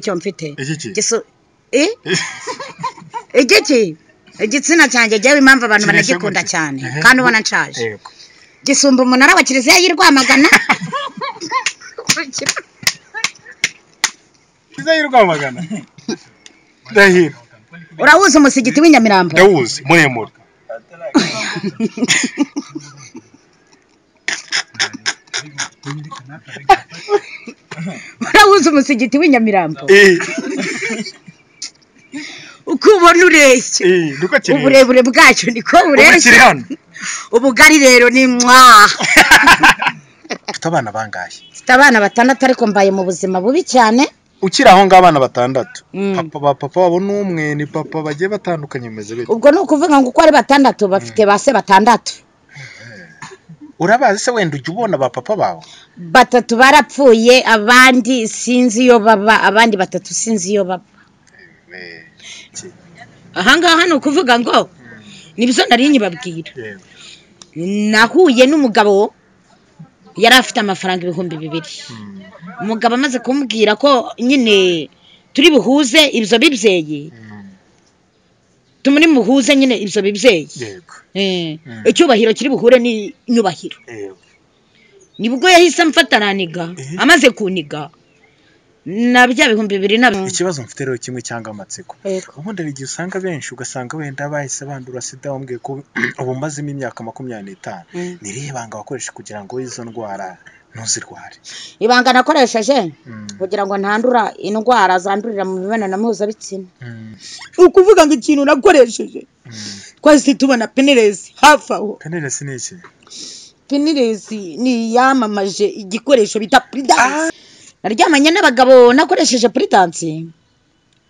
icyo mfite igiki eh? eh, igitsina eh, cyanjye jyewe impamvu abantu banagikunda cyane kandi ubona nshaje gisumba umunara wa kiliziya y'i rwamagana kiliziya umusigiti w'inyamirambo ndawuzi muremure urabuze umusigiti w'inyamirambo Nyamirambo eh. ubona ureshye eh, uburebure bwacyo niko bureshye ubugari rero ni mwa ufite abana bangahe ufite abana batandatu ariko mbaye mu buzima bubi cyane ukiri aho ngaho abana batandatu mm. ba papa wabo ni umwe ni papa bagiye batandukanye bimeze bite ubwo ni ukuvuga ngo uko ari batandatu bafite mm. ba se batandatu urabazi se wenda ujya ubona abapapa bawe batatu barapfuye abandi sinzi iyo baba abandi batatu sinzi iyo baba ahangaha ni ukuvuga ngo hmm. nibyo nari nyibabwira nahuye n'umugabo yari afite amafaranga ibihumbi bibiri hmm. umugabo amaze kumbwira ko nyine turi buhuze ibyo bibyeyi” hmm. muri muhuze nyine ibyo bibyeyi eh. mm. icyubahiro kiri buhure ni inyubahiro nibwo yahise amfata eh. amaze kuniga na bya bihumbi bibiri na ikibazo mfite rero kimwe cyangwa amatsiko ubundi hari igihe usanga benshi ugasanga wenda bahise bandura sida bambwiye ko ubu mazemo imyaka makumyabiri n'itanu mm. ni irihe banga kugira ngo izo ndwara ntuzirware ibanga nakoresheje mm. kugira ngo ntandura indwara zandurira mu mibonano mpuzabitsina ni mm. ukuvuga ngo ikintu nakoresheje mm. twahise tubona peniresi hafi aho peniresi ni iki peniresi ni iyamamaje igikoresho bita puridansi ah! naryamanye n'abagabo nakoresheje puridansi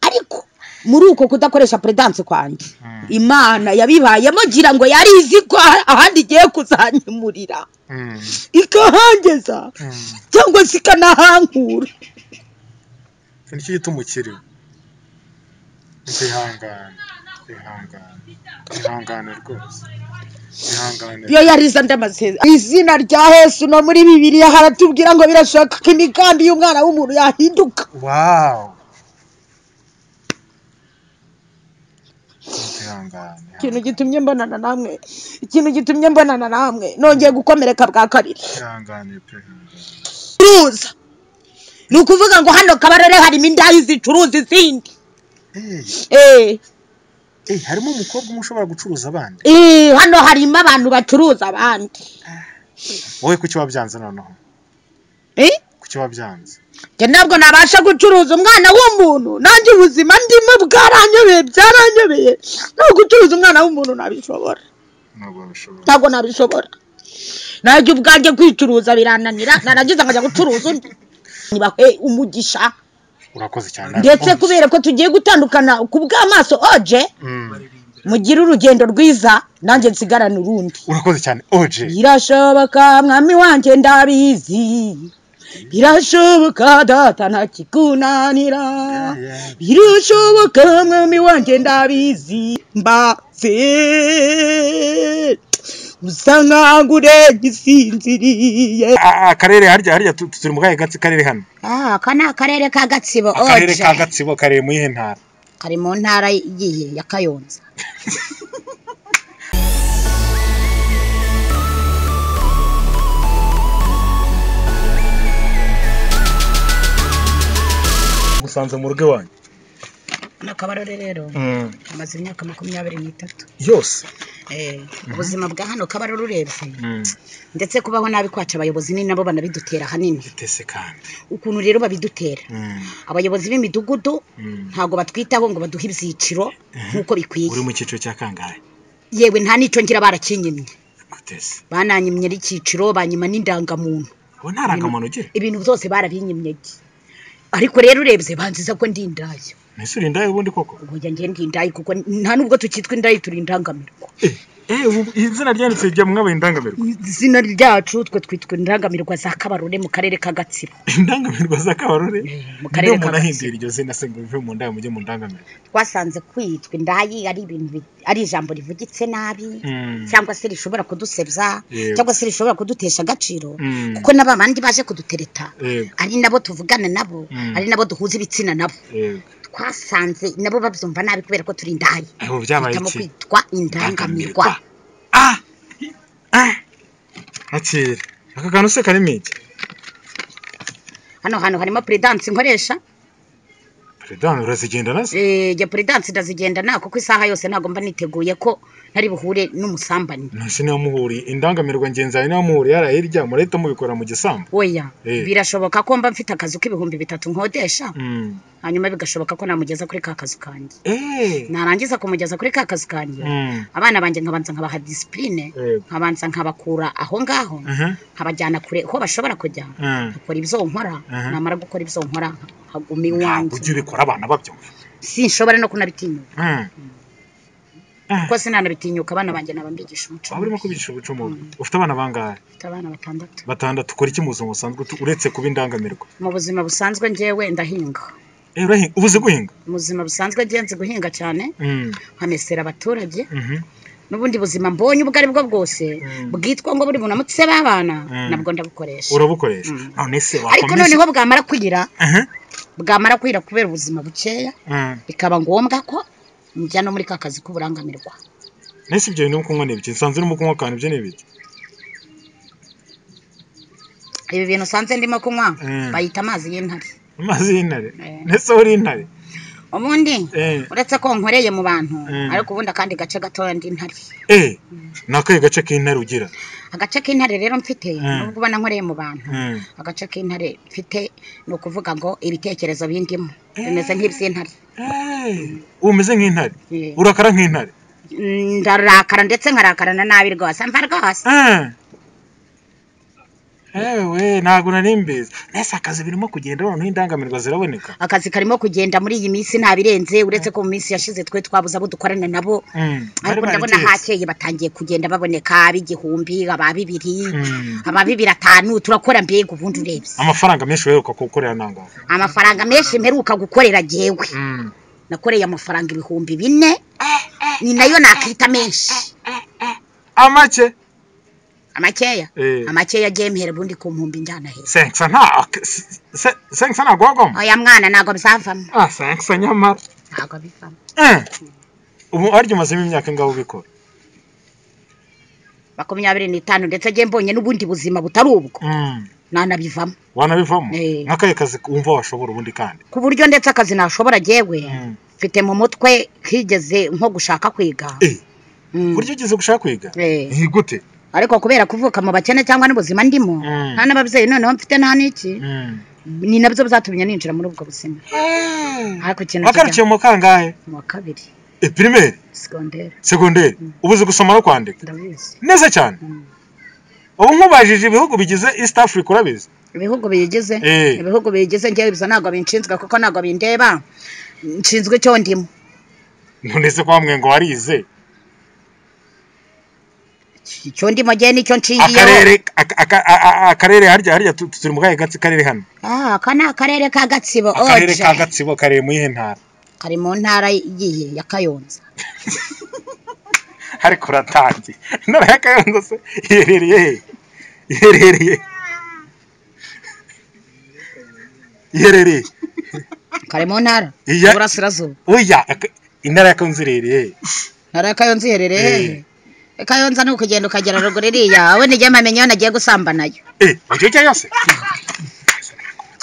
ariko muri uko kudakoresha peredanse kwanjye hmm. imana yabibayemo ngira ngo yari izi ko ahandi igiye kuzanyimurira hmm. ikahangeza hmm. cyangwa se ikanahankura nicyo gituma umukire ihangane ihangane ihangane rwose iyo yariza ndamazeze izina rya hesu no muri bibiriya haratubwira ngo birashoboka ko imigambi y'umwana w'umuntu yahinduka wawu ikintu gitumye mbonana namwe ikintu gitumye mbonana namwe nongeye gukomereka bwa kabiri ruza ni ukuvuga ngo hano kabarere harimo indaya zicuruza izindi eh. Eh. Eh, harimo umukobwa umwe ushobora gucuruza abandi hano harimo abantu bacuruza abandi ah. wowe kuki wabyanze noneho kuki wabyanze njye ntabwo nabasha gucuruza umwana w'umuntu nanjye ubuzima ndimo bwaranyobeye byaranyobeye no gucuruza umwana w'umuntu nabishobora ntabwo nabishobora najya ubwanjye kwicuruza birananira narangiza nkajya gucuruza undi ntibahe eh, umugisha urakoze cyane ndetse kubera ko tugiye gutandukana ku bw'amaso oje mm. mugire urugendo rwiza nanjye nsigarane urundi urakoze cyane oje birashoboka mwami wanjye ndabizi birashoboka data ntakikunanira birashoboka mwami wanjye ndabizi mbatse usa nkaho urebye isinziriye akarere ah, ah, ah, harya harya turi mu kahe gatsi karere hano aka ni akarere ka gatsibo akarere ka gatsibo karere mu iyihe ntara kari mu ntara igiye ya kayonza namusanze mu rugo iwanyu ni rero hmm. amaze imyaka makumyabiri n'itatu yose eh, ubuzima bwa hano kabarore urebye hmm. ndetse kubaho nabi kwaca abayobozi ni nabo banabidutera ahanini ukuntu rero babidutera hmm. abayobozi b'imidugudu ntabwo batwitaho ngo baduhe ibyiciro eh. nk'uko bikwiye uri mu cyiciro cya kangahe yewe nta n'icyo ngira barakinyimye bananyimye n'icyiciro banyima n'indangamuntu ibintu byose barabinyimye ariko rero urebye banziza ko ndi indaya mbese uri indaya ubundi koko ubwo njye ndi indaya kuko nta nubwo tukitwa indaya turi indangamirwa eh. Eh, izina ryanditse rijya mu indangamirwa izina ryacu twe twitwa indangamirwa za kabarore mu karere ka gatsibo indangamirwa za kabarore eh, mu karere ka gatsibo iryo zina se ngo rive mu ndaya mujye mu ndangamirwa twasanze kwitwa indayi ari ibintu ari ijambo rivugitse nabi mm. cyangwa se rishobora kudusebya cyangwa se rishobora kudutesha agaciro mm. kuko n'abandi baje kudutereta ari nabo tuvugana nabo mm. ari nabo duhuza ibitsina nabo twasanze nabo babyumva nabi kubera ko turi indayi bahitamo kwitwa indangamirwa hakira aka kantu se karimo iki hano hantu harimo peredanse nkoresha peredanse urazigendana eh, se eee peredanse ndazigendana kuko isaha yose ntabwo mba niteguye ko ntari buhure n'umusambanyi ntasi namuhuriye indangamirwa ngenzi namuhuriye yaraye hirya murahita mubikora mu gisambu weya eh. birashoboka ko mba mfite akazu k'ibihumbi bitatu nkodesha mm. hanyuma bigashoboka ko namugeza kuri ka kazu kanjye eh. narangiza kumugeza kuri ka kazu kanjye mm. abana banjye nkabanza nkabaha disipurine nkabanza nkabakura aho ngaho uh-huh. nkabajyana kure ho bashobora kujya mm. nkakora ibyo nkora uh-huh. namara gukora ibyo nkora nkaguma iwanjye bakora abana babyumva sinshobora no kunabitinyuka mm. mm. mm. kuko sinanabitinyuka abana banjye naba mbigisha umuco waba urimo kubigisha umuco ufite abana bangahe ufite abana batandatu batandatu ukora iki mu buzima busanzwe uretse kuba indangamirwa mu buzima busanzwe ngewe ndahinga eh, ubuzi guhinga mu buzima busanzwe ngenzi guhinga cyane nkamesera abaturage mm-hmm. n'ubundi buzima mbonye ubwo ari bwo bwose mm. bwitwa ngo buri muntu amutse babana mm. nabwo ndabukoresha urabukoresha mm. ah, ariko noneho bwamara kwira uh-huh. bwamara kwira kubera ubuzima bukeya bikaba ngombwa ko mujya no muri ka kazi k'uburangamirwa mbese ibyo bintu kunywa ni bike nsanze urimo kunywa akantu ibyo ni bike ibi bintu usanze ndimo kunywa bayita amazi y'intare amazi y'intare eh. ndetse uri intare ubundi eh. uretse ko nkoreye mu bantu eh. ariko ubundi akandi gace gatoya ndi ntare eh. ni akahe gace k'intare ugira agace k'intare rero mfite nubwo ubona nkoreye mu bantu agace k'intare mfite ni ukuvuga ngo ibitekerezo bindimo bimeze nk'iby'intare umeze nk'intare urakara nk'intare ndarakara ndetse nkarakarana nabi rwose mva rwose yewe ntabwo nari mbizi akazi birimo kugenda noneho indangamirwa ziraboneka akazi karimo kugenda muri iyi minsi nta birenze uretse ko mu minsi yashize twe twabuze abo dukorana nabo hmm, ariko ndabona hakeye batangiye kugenda baboneka ab'igihumbi aba bibiri hmm. aba bibiri atanu turakora mbega ubundi urebye amafaranga menshi uheruka gukorera ntabwo amafaranga menshi mperuka gukorera ngewe hmm. nakoreye amafaranga ibihumbi bine eh, eh, ni nayo eh, nakita menshi amake amakeya eh. amakeya agiye mhere ubundi ku mpumbi njyana heza senkisa nta senkisa ntabwo wagomba oya mwana ntabwo bizavamo ah senkisa oh, ah, nyamara ntabwo bivamo ubu waryo eh. umazemo imyaka ingabo ubikora makumyabiri n'itanu ndetse agiye mbonye n'ubundi buzima butari ubwo hmm. nanabivamo wanabivamo eh. nk'akahe kazi wumva washobora ubundi kandi ku buryo ndetse akazi nashobora agewe hmm. mfite mu mutwe higeze nko gushaka kwiga hmm. buryo ugeze gushaka kwiga ni gute ariko kubera kuvuka mu bakene cyangwa n'ubuzima ndimo mm. nta n'ababyeyi noneho mfite nta n'iki mm. ni nabyo bizatumye ninjira muri ubwo buzima wakarukiye mu kangahe mu wa kabiri pirimeri segonderi mm. ubuze gusoma no kwandika neza cyane ubu nkubajije ibihugu bigize east africa urabizi ibihugu biyigize eh. ibihugu biyigize ngewe biza ntabwo binshinzwe kuko ntabwo bindeba nshinzwe icyo ndimo none se kwa mwe ngo warize icyo ndimo agiye nicyo nshingiyeho akarere harya harya turi mu kahe karere hano ah, aka ni akarere ka gatsibo oh, akarere ka gatsibo kari mu iyihe ntara kari mu ntara igiye ya kayonza ariko uratangiye intara ya kayonza se iherereye iherereye iherereye kari mu ntara y'iburasirazuba oya intara ya kayonza iherereye intara ya kayonza iherereye Kayonza ni ukugenda ukagera ruguru iriya we nijya mpamenya iyo nagiye gusambanayo eee eh, wajya yose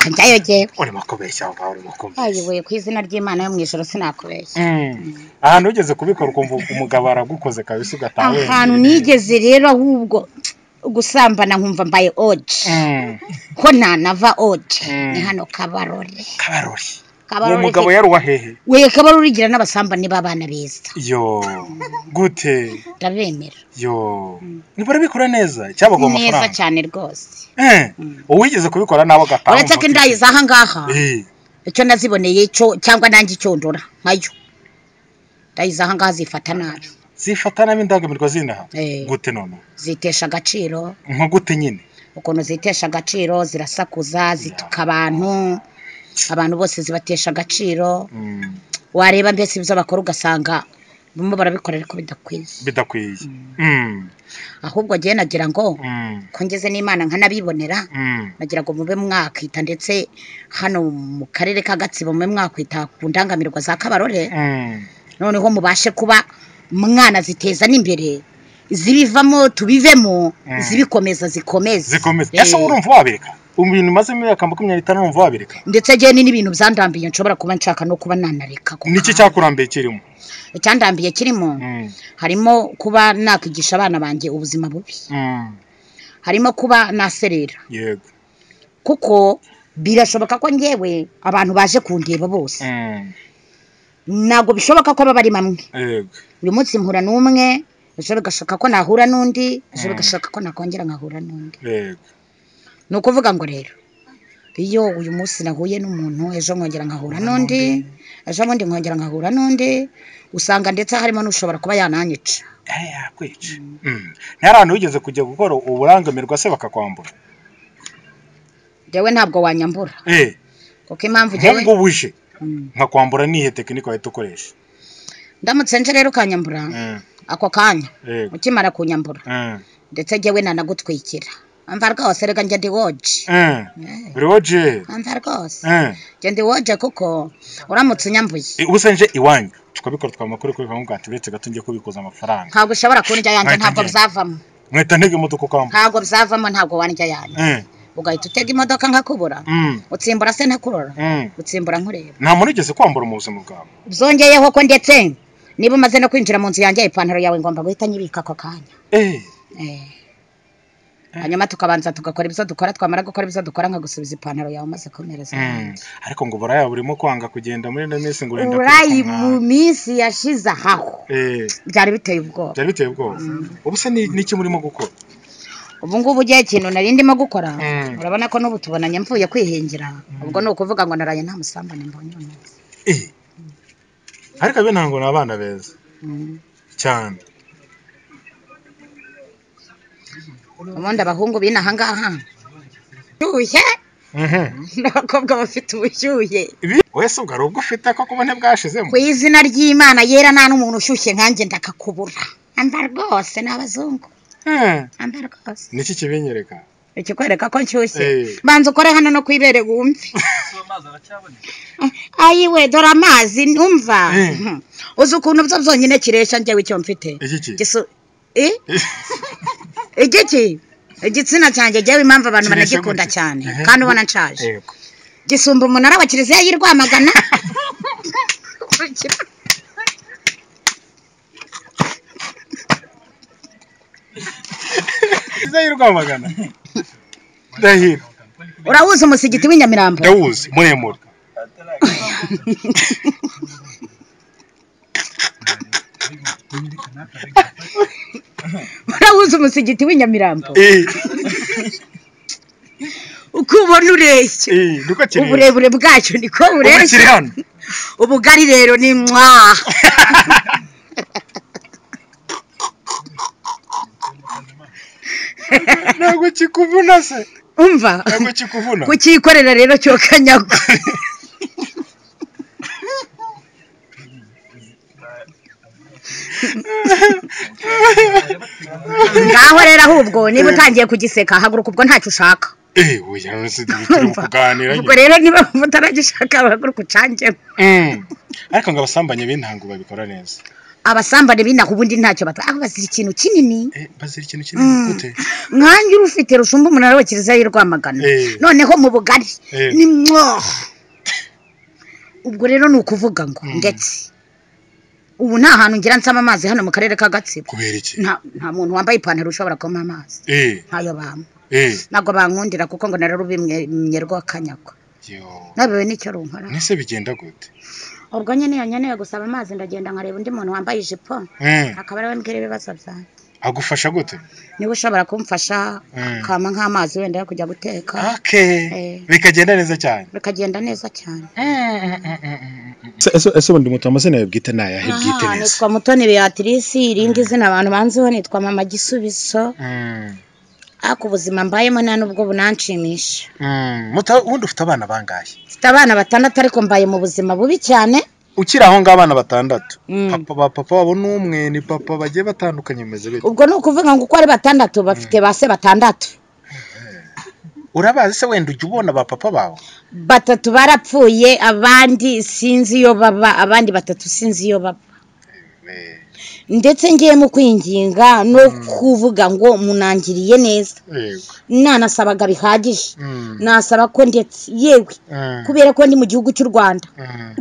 njyayo jyewe urimo kubeshya aho ngaho urimo kubeshya ayoboye ku izina ry'imana yo mu ijoro sinakubeshya hmm. ahantu ugeze kubikora ukumva umugabo aragukoze kabisa ugataha ahantu nigeze rero ahubwo gusambana nkumva mbaye oje hmm. ko ntanava oje hmm. ni hano kabarore kabarore uwo mugabo yari uwahehe we kaba rugira n'abasambane b'abana beza yo gute ndabemera yo barabikora neza cyabagwa amafaranga neza cyane rwose wowe eh, mm. wigeze kubikora nawe agataha uretse ko indayi zaha ngaha eh. icyo naziboneye cyangwa nanjye icyondora nkayo indayi zaha ngaha zifata nabi zifata nabi indangamirwa zinaha eh. gute none zitesha agaciro nka gute nyine ukuntu zitesha agaciro zirasakuza zituka abantu abantu bose zibatesha agaciro mm. wareba mbese ibyo bakora ugasanga barimo barabikora ariko bidakwiye bidakwiye mm. Mm. ahubwo njyewe nagira ngo kongeze n'imana nkanabibonera nagira ngo mube mwakwita ndetse hano mu karere ka gatsibo mube mwakwita ku ndangamirwa za kabarore noneho mubashe kuba mwana ziteza n'imbere izibivamo tubivemo mm. zibikomeza zikomeze zikomeze ese eh. urumva wabereka ibintu umaze imyaka makumyabiri n'itanu urumva wabereka ndetse njyewe n'ibintu byandambiye nshobora kuba nshaka no kuba nanareka niki cyakurambiye kirimo icyandambiye kirimo mm. harimo kuba nakigisha abana banjye ubuzima bubi mm. harimo kuba naserera yego kuko birashoboka ko ngewe abantu baje kundeba bose ntabwo bishoboka ko baba ari bamwe uyu munsi mpura n'umwe ejo bigashoboka ko nahura n'undi ejo bigashoboka mm. ko nakongera nkahura n'undi ni ukuvuga ngo rero iyo uyu munsi nahuye n'umuntu ejo nkongera nkahura n'undi ejo bundi nkongera nkahura n'undi usanga ndetse harimo n'ushobora kuba yananyica eh, yakwica mm. ntihari ahantu wigeze kujya gukora uburangamirwa se bakakwambura njyewe ntabwo wanyambura eh. kuko impamvu njyewe ntabwo buje mm. nkakwambura nihe tekinike wahita ukoresha ndamutse nje rero ukanyambura ako kanya eh. ukimara kunyambura eh. ndetse njyewe nanagutwikira amva rwose reka njye ndi eh. woje uri woje amva rwose njye ndi woje kuko uramutse unyambuye ubusa iwanyu tukabikora twaba kuri gahunda bwate uretse gato njye kubikuza amafaranga ntabwo ushobora kunjya yanjye ntabwo bizavamo mwita ntege imodoka ukambura ntabwo bizavamo ntabwo wanjya yanjye ugahita utega imodoka nkakubura mm. utsimbura se ntakurora mm. utsimbura nkureba nta muntu ugeze kwambura mu buzima bwawe byongeyeho ko ndetse niba umaze no kwinjira mu nzu yanjye ipantaro yawe ngomba guhita nyibika ako kanya eh. Eh. hanyuma tukabanza tugakora ibyo dukora twamara gukora ibyo dukora nkagusubiza ipantaro yawe umaze kumereza eh. ariko ngo buraya burimo kwanga kugenda muri ino minsi ngo wenda burayi mu minsi yashize ahaho byari biteye ubwoba byari biteye ubwoba mm. ubu se ni iki murimo gukora ubu ngubu ugiye ikintu nari ndimo gukora urabona ko n'ubu tubonanye mvuye kwihingira mm. ubwo ni ukuvuga ngo naraye nta musambane mbonye uyu munsi ariko abentango ni abana beza cyane ubundi abahungu b'inaha ngaha ubushyuhe n'abakobwa bafite ubushyuhe wese ubwo ari ubwo ufite ko kubone bwashizemo ku izina ry'imana yera nta n'umuntu ushyushye nkanjye ndakakubura amba rwose ni abazungu amba rwose niki kibinyereka ikikwereka ko nshyushye eh. banza ukore hano no ku ibere wumve eh, ayiwe dore amazi numva eh. uzi ukuntu byo byonyine kiresha njyewe icyo mfite igiki igitsina cyanjye njyewe impamvu abantu banagikunda cyane kandi ubona nshaje gisumba umunara wa kiliziya y'irwamagana nziza y'i rwamagana ndahiro urabuze umusigiti w'inyamirambo ndawuzi muremure urabuze umusigiti w'inyamirambo eh. uko ubona ureshye eh, uburebure bwacu niko bureshye ubugari rero ni mwa ntabwo kikuvuna se umva ntabwo kikuvuna kucyikorera rero cyo kanyagwa ngaho rero ahubwo niba eh. utangiye kugiseka haguruka ubwo ntacyo ushaka ewe cyangwa se ubwo rero niba mutaragishaka haguruka ucangemo mm. ariko ngo abasambanye b’intango babikora neza abasambane binaho ubundi ntacyo batwa aho bazira ikintu kinini eh, bazira ikintu kinini mm. gute nkange uri rushumba umunara wa kiliziya y'i rwamagana eh. noneho mu bugari eh. ni mwoho ubwo rero ni ukuvuga ngo mm. ndetse ubu nta hantu ngira nsama amazi hano mu karere ka gatsibo kubera iki nta muntu wambaye ipantaro ushobora kubamo amazi ntayo bampa ntabwo bankundira kuko ngo nararubimye rwakanyagwa ntabiwe n'icyo runkora ese bigenda gute ubwo nyine iyo nkeneye gusaba amazi ndagenda nkareba undi muntu wambaye ijipo eh. akaba ariwe mbwira ibibazo byanjye agufasha gute niba ushobora kumfasha akama eh. nk'amazi wenda yo kujya guteka eh. bikagenda neza cyane bikagenda neza cyane ese ubundi mutu amazina yawe bwite ni ayahe bwite neza nitwa mutoni beatrice irindi zina abantu banziho nitwa mama gisubizo ariko ubuzima mbayemo nta n'ubwo bunanshimisha hmm, ubundi ufite abana bangahe mfite abana batandatu ariko mbaye mu buzima bubi cyane ukiri aho ngaho abana batandatu hmm. papa papa wabo ni umwe ni papa bagiye batandukanye bimeze bityo ubwo ni ukuvuga ngo uko ari batandatu bafite hmm. ba se batandatu urabazi se wenda ujya ubona ba papa bawe batatu barapfuye abandi sinzi iyo baba abandi batatu sinzi iyo baba ndetse ngiye mu kwinginga no mm. kuvuga ngo munangiriye neza nanasabaga bihagije mm. nasaba ko ndetse yewe mm. kubera ko ndi mu gihugu cy'u rwanda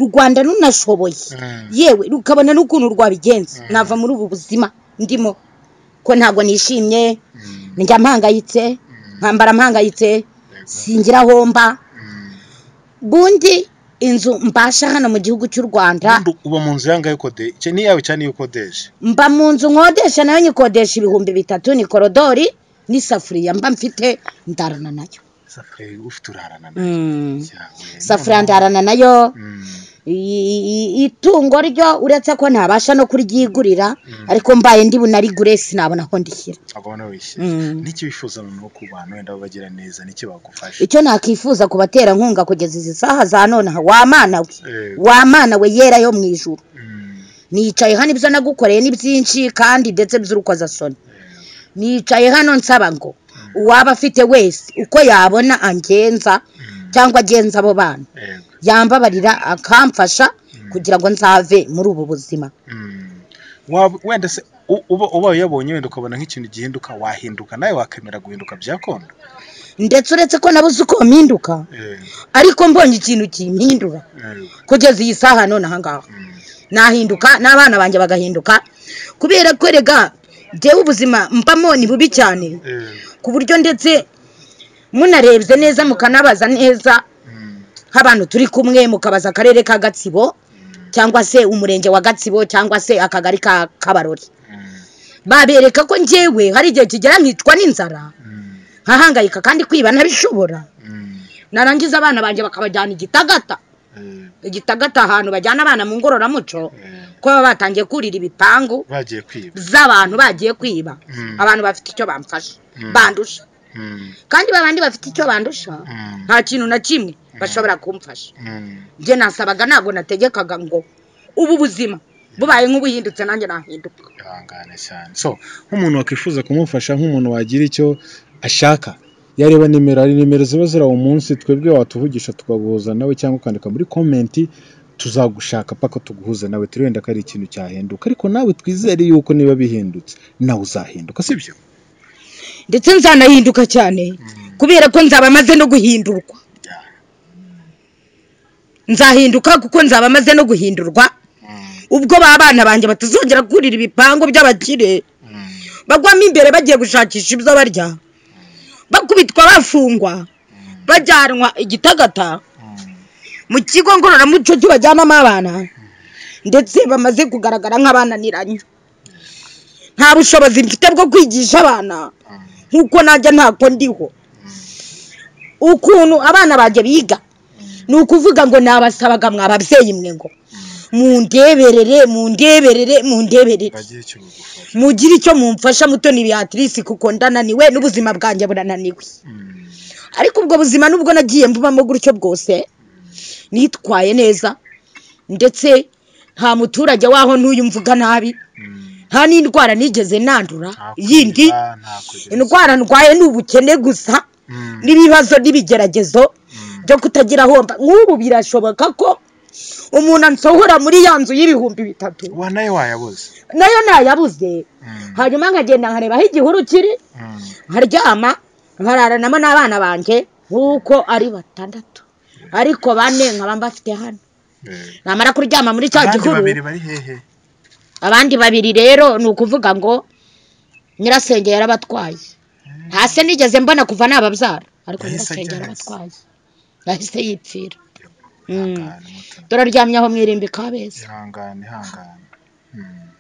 u rwanda runashoboye yewe rukabona n'ukuntu rwabigenza nava muri ubu buzima ndimo ko ntabwo nishimye njya mpangayitse nkambara mpangayitse singira homba bundi inzu mbasha hano mu gihugu cy'u rwanda uba mu nzu yangaye ukodesha n'iyawe cyane iyo mba mu nzu nkodesha nayo nyikodesha ibihumbi bitatu ni korodori n'isafuriya mba mfite ndarana nayo safuriya ufite urarana nayo mm. safuriya ndarana nayo mm. itungo ryo uretse ko ntabasha no kuryigurira mm. ariko mbaye ndi bunarigure sinabona aho ndishyira mm. n'icyo wifuza noneho ku bantu wenda bagira neza n'icyo bagufasha icyo nakifuza ku baterankunga kugeza izi saha za none wamana we eh. wamana we yera yo mu ijoro mm. nicaye hano ibyo nagukoreye ni byinshi kandi ndetse by'urukozasoni eh. nicaye hano nsaba ngo uwaba afite wese uko yabona angenza cyangwa agenza abo bana eh. yambabarira akamfasha hmm. kugira ngo nzave muri ubu buzima hmm. wenda se uba uyabonye wenda ukabona nk'ikintu gihinduka wahinduka nawe wakemera guhinduka byakondo ndetse uretse ko nabuze uko mpinduka eh. ariko mbonye ikintu kimpindura eh. kugeza iyi saha none ahangaha hmm. nahinduka n'abana banjye bagahinduka kubera ko rega njyewe ubuzima mbamo ni bubi cyane eh. ku buryo ndetse munarebye neza mukanabaza neza nk'abantu turi kumwe mukabaza akarere ka gatsibo mm. cyangwa se umurenge wa gatsibo cyangwa se akagari ka kabarori mm. babereka ko njyewe hari igihe kigera nkitwa n'inzara mm. nkahangayika kandi kwiba ntabishobora narangiza abana banjye bakabajyana igitagata eh. igitagata ahantu bajyana abana mu ngororamuco eh. ko baba batangiye kurira ibipangu z'abantu bagiye kwiba abantu bafite icyo bamfasha bandusha Hmm. kandi babandi bafite icyo bandusha hmm. nta kintu na kimwe hmm. bashobora kumfasha njye nasabaga ntabwo nategekaga ngo ubu buzima bubaye nk'ubuhindutse nanjye nahinduka so nk'umuntu wakwifuza kumufasha nk'umuntu wagira icyo ashaka yareba nimero ari nimero ziba ziri aho munsi twebwe watuvugisha tukaguhuza nawe cyangwa ukandika muri komenti tuzagushaka paka tuguhuza nawe turenda ko ari ikintu cyahinduka ariko nawe twizere yuko niba bihindutse nawe uzahinduka sibyo ndetse nzanahinduka cyane mm. kubera ko nzaba maze no guhindurwa nzahinduka kuko nzaba maze no guhindurwa mm. ubwo ba bana banjye batazongera kurira ibipangu by'abakire mm. bagwamo imbere bagiye gushakisha ibyo barya bakubitwa bafungwa bajyanwa igitagata mu kigo ngororamuco cy'ubajyanamo abana ndetse bamaze kugaragara nk'abananiranye nta bushobozi mfite bwo kwigisha abana nk'uko najya ntabwo ndiho ukuntu abana bajya biga ni ukuvuga ngo nabasabaga mwa babyeyi mwe ngo ndeberere mu mundeberere mugire icyo mumfasha mutoni biyatirisi kuko ndananiwe n'ubuzima bwanjye burananiwe mm. ariko ubwo buzima nubwo nagiye mbubamo gutyo bwose nitwaye neza ndetse nta muturage waho n'uyu mvuga nabi nta n'indwara nigeze nandura yindi indwara ndwaye ni ubukene gusa mm. n'ibibazo n'ibigeragezo mm. byo kutagira ahomba nk'ubu birashoboka ko umuntu ansohora muri ya nzu y'ibihumbi bitatu nayo wayabuze nayo nayabuze mm. hanyuma nkagenda nkareba aho igihuru kiri nkaryama nkararanamo n'abana banjye nk'uko ari batandatu ariko bane nkaba mbafite hano eh. namara kuryama muri cya gihuru abandi babiri rero ni ukuvuga ngo nyirasenge yarabatwaye hasi nigeze mbona kuva nababyara ariko nyirasenge yarabatwaye yahise yipfira mm. dore aryamye aho mwirimbi kabeza ihangane ihangane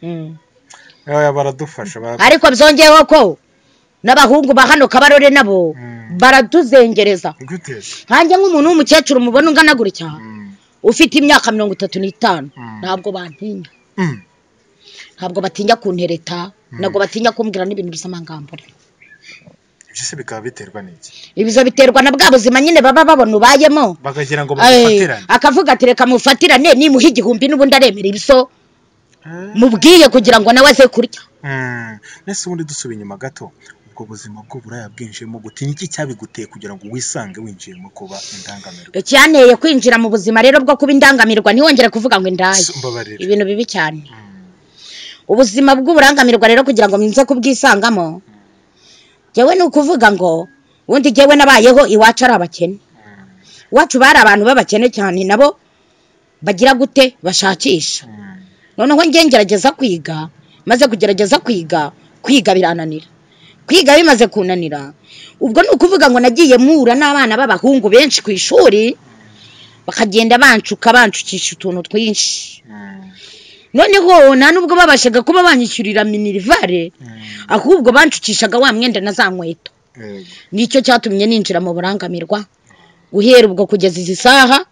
hmm. mm. baradufasha ariko byongeyeho ko n'abahungu ba hano kabarore nabo hmm. baraduzengereza nkange nk'umuntu w'umukecuru mubona ungana gutya hmm. ufite imyaka mirongo itatu n'itanu ntabwo bantinya ntabwo batinya kuntereta hmm. ntabwo batinya kumbwira n'ibintu bisa amangambure ibyo bikaba biterwa n'iki ibiza biterwa na bwa buzima nyine baba babona ubayemo bakagira ngo bamufatirane akavuga ati reka mufatirane nimuha igihumbi n'ubundi aremera ibiso eh. mubwiye kugira ngo nawe aze kurya mbese hmm. ubundi dusubiye inyuma gato ubwo buzima bw'uburaya bwinjiyemo gutinya iki cyabiguteye kugira ngo wisange winjiyemo kuba indangamirwa icyaneye kwinjira mu buzima rero bwo kuba indangamirwa ntiwongere kuvuga ngo indaye ibintu bibi cyane hmm. ubuzima bw'uburangamirwa rero kugira ngo nze kubwisangamo ngewe ni ukuvuga ngo ubundi ngewe nabayeho iwacu ari abakene iwacu bari abantu b'abakene cyane nabo bagira gute bashakisha noneho nge ngerageza kwiga maze kugerageza kwiga kwiga birananira kwiga bimaze kunanira ubwo ni ukuvuga ngo nagiye mpura n'abana b'abahungu benshi ku ishuri bakagenda bancuka bancukisha utuntu twinshi noneho nta nubwo babashaga kuba banyishyurira minirivare mm. ahubwo bancucishaga wa mwenda na za nkweto nicyo cyatumye ninjira mu burangamirwa guhera ubwo kugeza izi saha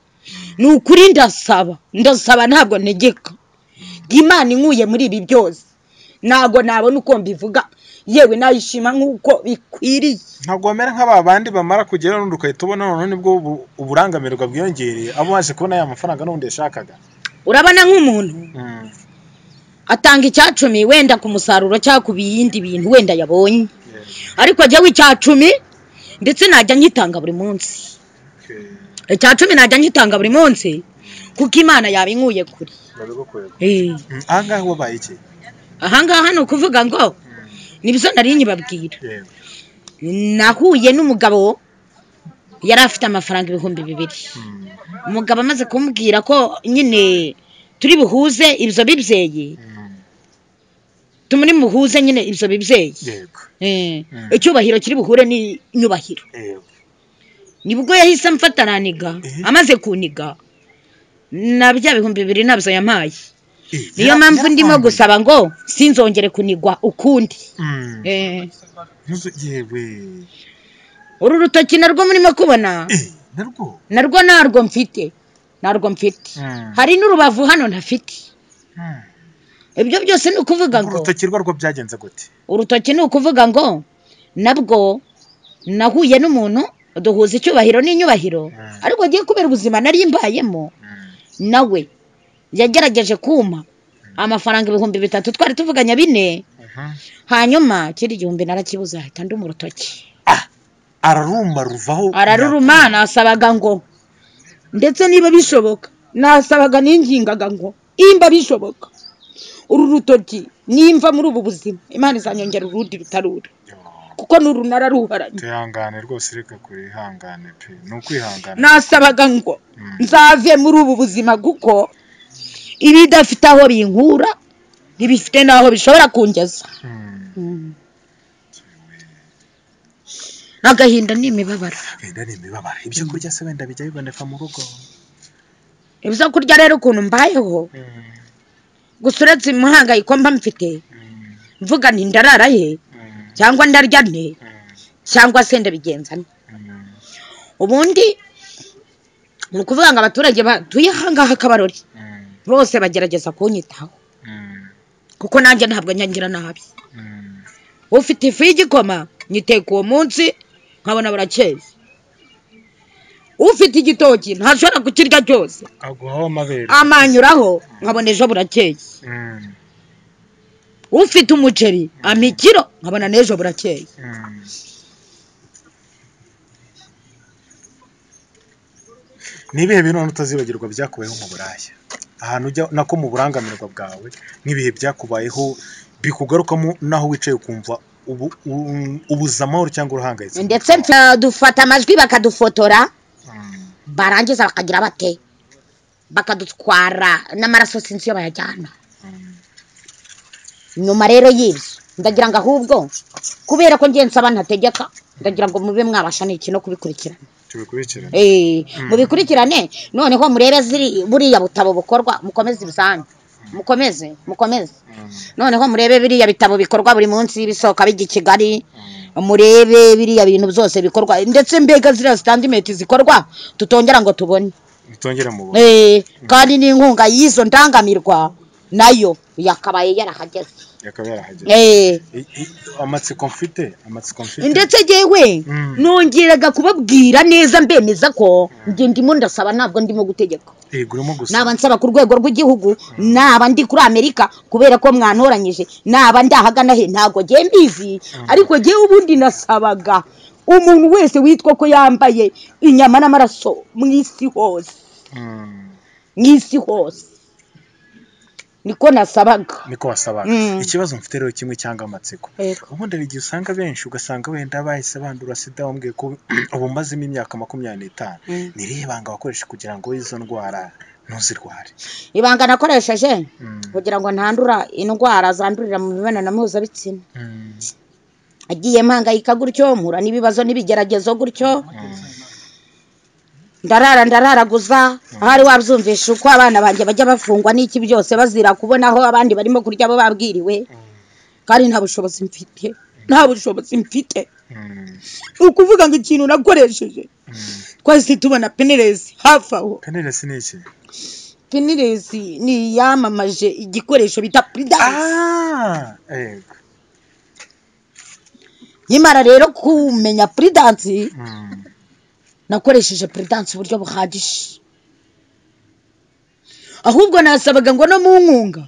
ni ukuri ndasaba ndasaba ntabwo ntegeka imana inkuye muri ibi byose ntabwo nabona uko mbivuga yewe nayishima nk'uko bikwiriye ntabwo bamera nk'aba bandi bamara kugera n'undi ugahita ubona noneho nibwo uburangamirwa bwiyongereye abo waje kubona aya mafaranga n'ubundi yashakaga urabona nk'umuntu hmm. atanga icyacumi wenda ku musaruro cyangwa ku bindi bintu wenda yabonye ariko jyewe icyacumi ndetse najya nyitanga buri munsi icyacumi najya nyitanga buri munsi kuko imana yaba inkuye kure eh. hmm, ahangaha wabaye iki ahangaha ni ukuvuga ngo hmm. nibyo nari nyibabwira nahuye n'umugabo yari afite amafaranga ibihumbi bibiri umugabo amaze kumubwira ko nyine turi buhuze ibyo bibyeyi tumuri buhuze nyine ibyo bibyeyi eh, eh. icyubahiro kiri buhure ni inyubahiro nibwo yahise amfata araniga eh. amaze kuniga na bya bihumbi bibiri nabyo yampaye niyo mpamvu ndimo gusaba ngo sinzongere kunigwa ukundi mm. uru rutoki narwo murimo kubona narwo narwo mfite narwo mfite hmm. hari n'urubavu hano ntafite hmm. ibyo byose ni ukuvuga ngo urutoki rwarwo byagenze gute urutoki ni ukuvuga ngo nabwo nahuye n'umuntu duhuza icyubahiro n'inyubahiro hmm. ariko agiye kubera ubuzima nari mbayemo nawe yagerageje kuma amafaranga ibihumbi bitatu twari tuvuganya bine hanyuma kiri igihumbi narakibuze ahita ndumva urutoki ah! ararumba ruvaho araruruma nasabaga ngo ndetse niba bishoboka nasabaga n'ingingaga ngo imba bishoboka uru rutoki nimva muri ubu buzima imana izanyongera urundi rutarura kuko n'urunara ruharanye tuyihangane rwose reka kwihangane pe ni ukwihangana nasabaga ngo mm. nzave muri ubu buzima kuko ibidafite aho binkura ntibifite n'aho bishobora kungeza mm. Mm. n'agahinda ni imibabaro agahinda ni imibabaro ibyo kurya se wenda bijya biboneka mu rugo ibyo kurya rero ukuntu mbayeho hmm. gusa uretse umuhangayiko mba mfite hmm. mvuga ni ndarara ye hmm. cyangwa ndarya nte cyangwa se ndabigenza nte ubundi ni ukuvuga ngo abaturage batuye aha akabarori bose bagerageza kunyitaho kuko nanjye ntabwo nyangira nabi ufite ifu y'igikoma nyiteka uwo munsi nkabona barakeye ufite igitoki ntashobora kukirya cyose amanyuraho nkabona ejo burakeye mm. ufite umuceri amikiro nkabona n'ejo burakeye mm. n'ibihe bintu utazibagirwa byakubayeho mu buraya ahantu ujya nako mu burangamirwa bwawe n'ibihe byakubayeho bikugarukamo n'aho wicaye ukumva ubuze amahoro cyangwa urahangayitse ndetse dufata amajwi bakadufotora barangiza bakagira bate bakadutwara n'amaraso sinzi iyo bayajyana nyuma rero y'ibyo ndagira ngo ahubwo kubera ko ngenzi abantu ntategeka ndagira ngo mube mwabasha n'iki no kubikurikirana eh, hmm. mubikurikirane noneho murebe buriya butabo bukorwa mukomeze ibisanzwe mukomeze mukomeze mm. noneho murebe biriya bitabo bikorwa buri munsi bisohoka bijya i kigali mm. murebe biriya bintu byose bikorwa ndetse mbega ziriya sitandimenti zikorwa tutongera ngo tubone eh, kandi n'inkunga y'izo ndangamirwa nayo yakabaye yarahageze Eh. amatsiko mfite amatsiko mfite ndetse yewe mm. nongeraga kubabwira neza mbemeza ko ndimo ndasaba ntabwo ndimo gutegeka eh, naba nsaba ku rwego rw'igihugu mm. naba ndi kuri amerika kubera ko mwantoranyije naba ndahagana he ntabwo ngiye mbizi mm. ariko ngewe ubundi nasabaga umuntu wese witwa ko yambaye inyama n'amaraso mu isi hose mu isi hose niko nasabaga niko wasabaga mm. ikibazo mfite rero kimwe cyangwa amatsiko ubundi hari igihe usanga benshi ugasanga wenda bahise bandura sida wambwiye ko ubu mbazemo imyaka makumyabiri n'itanu mm. ni irihe banga wakoresha kugira ngo izo ndwara ntuzirware ibanga nakoresheje mm. kugira ngo ntandura indwara zandurira mu mibonano mpuzabitsina agiye mpangayika gutyo mpura n'ibibazo n'ibigeragezo gutyo ndarara ndararaguza ahari wabyumvisha uko abana banjye bajya bafungwa n'iki byose bazira kubona aho abandi barimo kurya bo babwiriwe kandi nta bushobozi mfite nta bushobozi mfite hmm. ni ukuvuga ngo ikintu nakoresheje hmm. twahise tubona peniresi hafi aho peniresi ni iki peniresi ni iyamamaje igikoresho bita puridansi ah, nkimara rero kumenya puridansi nakoresheje peredanse uburyo buhagije ahubwo nasabaga ngo no mu nkunga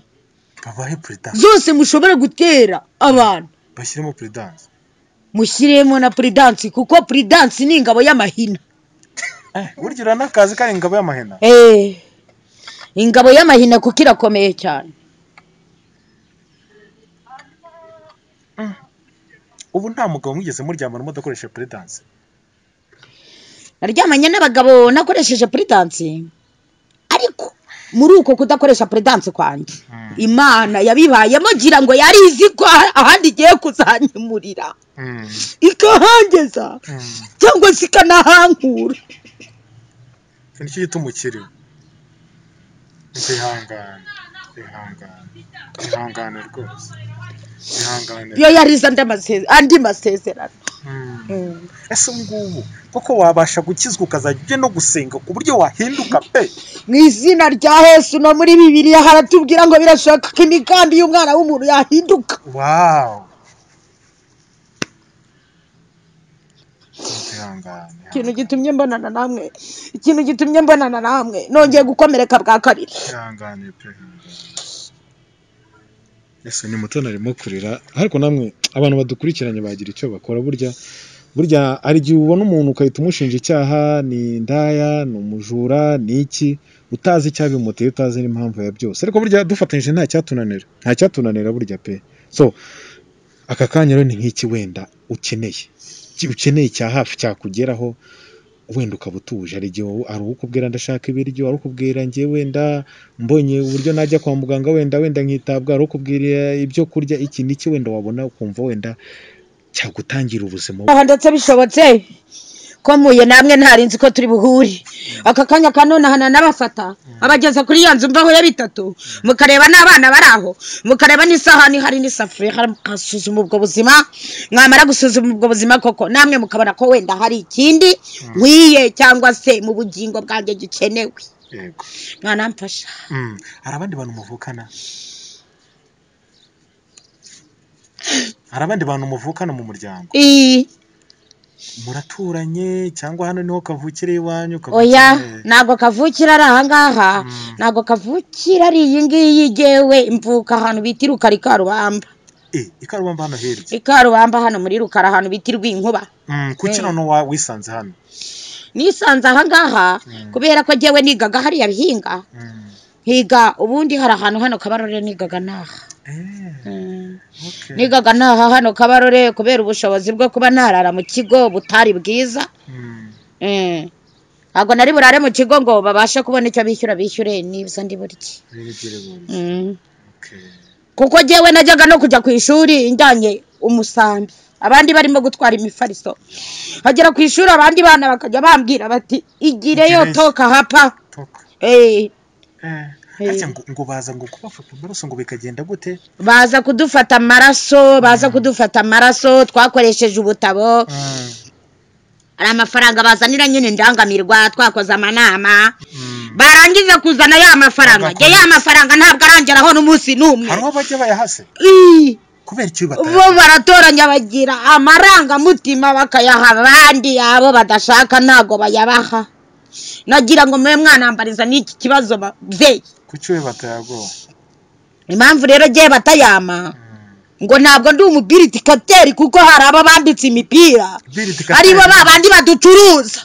zose mushobora gutera abantu bashyiremo peredanse mushyiremo na peredanse kuko peredanse ni ingabo y'amahina eh, burya uranakazi ko ari ingabo y'amahina eh, ingabo y'amahina kuko irakomeye cyane eh, ubu nta mugabo mwigeze muryamana mudakoresha peredanse naryamanye n'abagabo nakoresheje puridansi ariko muri uko kudakoresha puridansi kwanjye hmm. imana yabibayemo ngira ngo yari izi ko ahandi igiye kuzanyimurira hmm. ikahangeza hmm. cyangwa se ikanahankura nicyo gituma umukire ihangane ihangane ihangane rwose yo yarize andi masezerano hmm. hmm. ese ngubu kuko wabasha gukizwa ukazajya ujya no gusenga ku buryo wahinduka pe mu izina rya Yesu no muri bibiriya haratubwira ngo birashoboka ko imigambi y'umwana w'umuntu yahinduka wawu ikintu gitumye mbonana namwe ikintu gitumye mbonana namwe nongeye gukomereka bwa kabiri Ese ni Mutoni arimo kurira ariko namwe abantu badukurikiranye bagira icyo bakora burya burya hari igihe ubona umuntu ugahita umushinja icyaha ni indaya, ni umujura, ni iki utazi icyabimuteye utazi n'impamvu ya byose ariko burya dufatanyije nta cyatunanira nta cyatunanira burya pe so aka kanya rero ni nk'iki wenda ukeneye ukeneye icya hafi cyakugeraho. wenda ukaba utuje hari igihe hari ukubwira ndashaka ibiryo ari ukubwira njye wenda mbonye uburyo najya kwa muganga wenda wenda nkitabwa ari ukubwira ibyo kurya iki ni iki wenda wabona ukumva wenda cyagutangira ubuzima ndetse bishobotse ko namwe ntari nzi ko turi buhuri aka kanya kanonahana n'abafata mm. abageza kuri iyo nzu mbaho ya bitatu mukareba n'abana bari aho mukareba n'isahani hari n'isafuriya mukasuzuma ubwo buzima mwamara gusuzuma ubwo buzima koko namwe mukabona ko wenda hari ikindi mm. nkwiye cyangwa se mu bugingo bwanjye gikenewe mwanamfasha mm. hari abandi bantu muvukana hari abandi bantu muvukana mu muryango muraturanye cyangwa hano niho kavukira iwanyu oya ntabwo kavukira ari ahangaha hmm. ntabwo kavukira ari iyi ngiyi yewe mvuka ahantu bita i rukari eh, karubamba hano hirya i hano muri rukara ahantu bita rw'inkuba hmm, kuki eh. noneho wisanze hano nisanze ahangaha hmm. kubera ko ngewe nigaga hariya bihinga higa ubundi hari ahantu hano kabarore nigaga naha Eh. Eh. nigaga naha hano kabarore kubera ubushobozi bwo kuba ntarara mu kigo butari bwiza hmm. eh. ntabwo nari burare mu kigo ngo babashe kubona icyo bishyura bishyure niba ndi burye hmm. kuko ngewe najyaga no kujya ku ishuri njyanye umusambi abandi barimo gutwara imifariso bagera ku ishuri abandi bana bakajya bambwira bati igireyo toka hapa ese ngo baza ngo kubafata amaraso ngo bikagenda gute baza kudufata amaraso baza hmm. kudufata amaraso twakoresheje ubutabo hmm. hari amafaranga bazanira nyine ndangamirwa twakoze amanama hmm. barangiza kuzana ya mafaranga njye ya mafaranga ntabwo arangeraho n'umunsi n'umwe hari aho bajya bayahase kubera icyo bo baratoranya bagira amarangamutima bakayaha abandi yabo badashaka ntabwo bayabaha nagira ngo mube mwanambariza n'iki kibazo babyeyi ku cyuwe impamvu rero ngewe batayama hmm. ngo ntabwo ndi umubiriti kateri kuko hari aba bambitse imipira aribo babandi baducuruza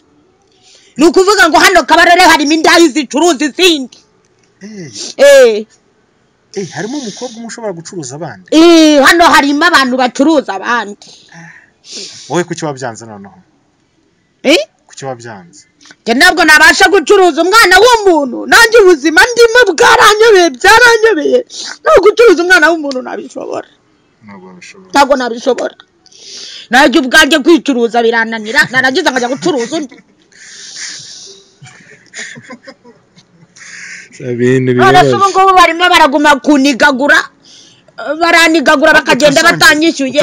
ni ukuvuga ngo hano kabarore harimo indayi zicuruza izindi eh. harimo umukobwa umwe ushobora gucuruza abandi eh, hano harimo abantu bacuruza abandi ah. wowe kuki wabyanze noneho eh? kuki wabyanze njye ntabwo nabasha gucuruza umwana w'umuntu nanjye ubuzima ndimo bwaranyobeye byaranyobeye ntabwo gucuruza umwana w'umuntu nabishobora ntabwo nabishobora najya ubwanjye kwicuruza birananira narangiza nkajya gucuruza undi ubu ngubu barimo baraguma kunigagura baranigagura bakagenda batanyishyuye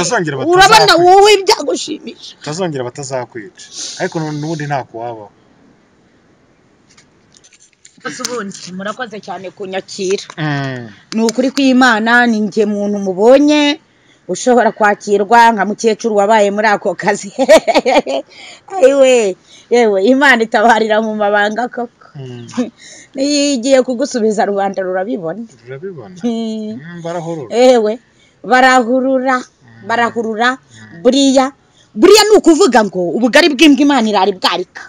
urabona wowe byagushimisha utazongera batazakwica ariko n'ubundi ntakuwabaho ubundi murakoze cyane kunyakira eh. ni ukuri kw'imana ni njye muntu mubonye ushobora kwakirwa nka mukecuru wabaye muri ako kazi yewe yewe imana itabarira mu mabanga koko hmm. niyo igiye kugusubiza rubanda rurabibona yewe hmm. hmm, barahurura barahurura buriya buriya ni ukuvuga ngo ubugari bw'imbwa imana irari bwarika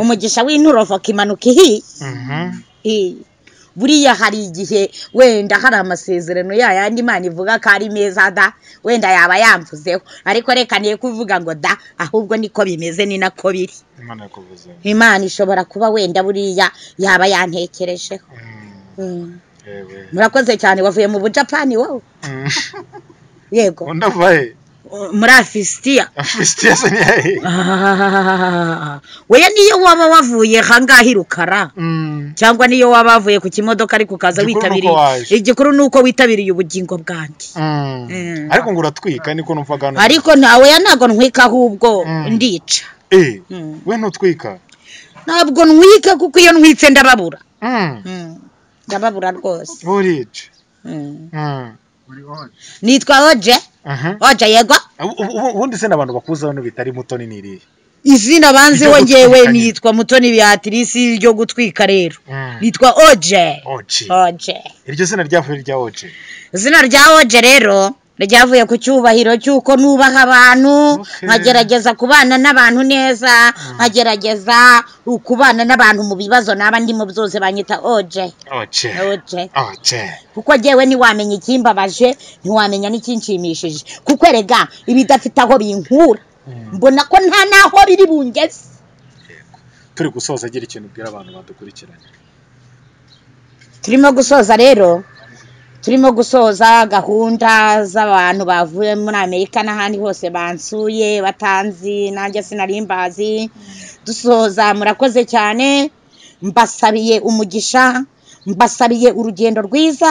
umugisha w'inturovoka imanuka ihiye mhm. buriya hari igihe wenda hari amasezerano ya yandi mani ivuga ko ari meza da wenda yaba yamvuzeho ariko reka niyo kuvuga ngo da ahubwo niko bimeze ni nako biri imana ishobora kuba wenda buriya yaba yantekerejeho mm. mm. murakoze cyane wavuye mu bujapani wowe mm. yego muri afisitiya afisitiya se ni hehe weya niyo waba wavuye hangahe rukara cyangwa mm. niyo waba wavuye ku kimodoka ariko ukaza witabiriye igikuru ni uko witabiriye ubugingo bwanjye mm. eh. ariko ngo uratwika niko numvaga ariko ntawe ntabwo ntwika ahubwo mm. ndica eh. we ntutwika ntabwo ntwika kuko iyo ntwitse ndababura ndababura rwose urica nitwa oje oja yego ah, ubundi se abantu bakuzaho bitari mutoni n'iriya izina banze wongewe nitwa mutoni bihatirisi ryo gutwika rero ah. nitwa oje oje iryo zina ryavuye rya oje izina rya oje rero ryavuye ku cyubahiro cy'uko nubaha abantu nkagerageza kubana n'abantu neza nkagerageza ah. kubana n'abantu mu bibazo naba ndimo byose banyita oje oje kuko ngewe ntiwamenya ikimbabaje ntiwamenya n'ikinshimishije kuko rega ibidafite aho binkura hmm. mbona ko nta n'aho biri bungeze turi gusoza agira ikintu ubwira abantu badukurikiranye turimo gusoza rero turimo gusoza gahunda z'abantu bavuye muri amerika n'ahandi hose bansuye batanzi nanjye sinari mbazi dusoza murakoze cyane mbasabiye umugisha mbasabiye urugendo rwiza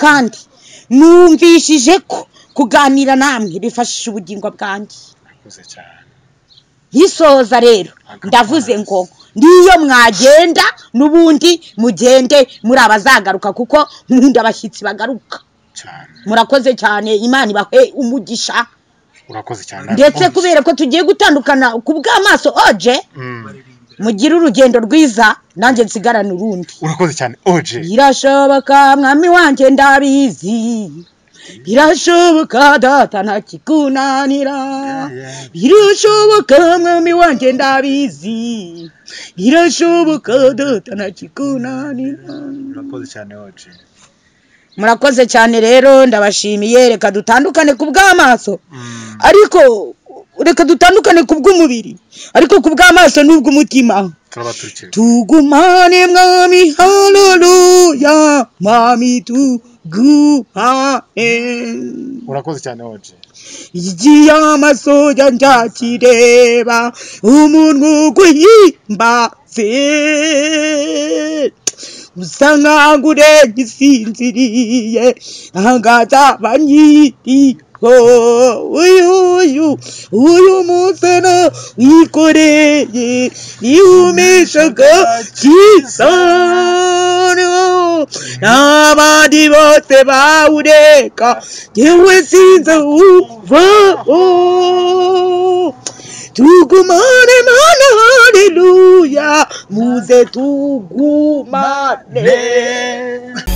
kandi numvishije ko kuganira namwe bifashisha ubugingo bwanjye yisoza rero ndavuze ngo n'iyo mwagenda n'ubundi mugende muri abazagaruka kuko nkunda abashyitsi bagaruka murakoze cyane imana ibahe umugisha urakoze cyane ndetse kubera ko tugiye gutandukana ku bw'amaso oje mm. mugire urugendo rwiza nanjye nsigarane urundi urakoze cyane oje birashoboka mwami wanjye ndabizi birashoboka data ntakikunanira birashoboka mwami wanjye ndabizi birashoboka data ntakikunanira murakoze cyane rero ndabashimiye reka dutandukane ku bw'amaso mm. ariko reka dutandukane ku bw'umubiri ariko ku bw'amaso n'ubw'umutima tugumane mwami hareruya mwami tu guhahe urakoze cyane woje igiye amasoja njakireba umuntu guhimbaze usa nkaho urenga isinziriye ahangata banyiri Huyu huyu Mutana wikoreye niwumeshaga kisano n'abandi bose bawureka yewe sinza uvaho tugumane mana haleluya muze tugumane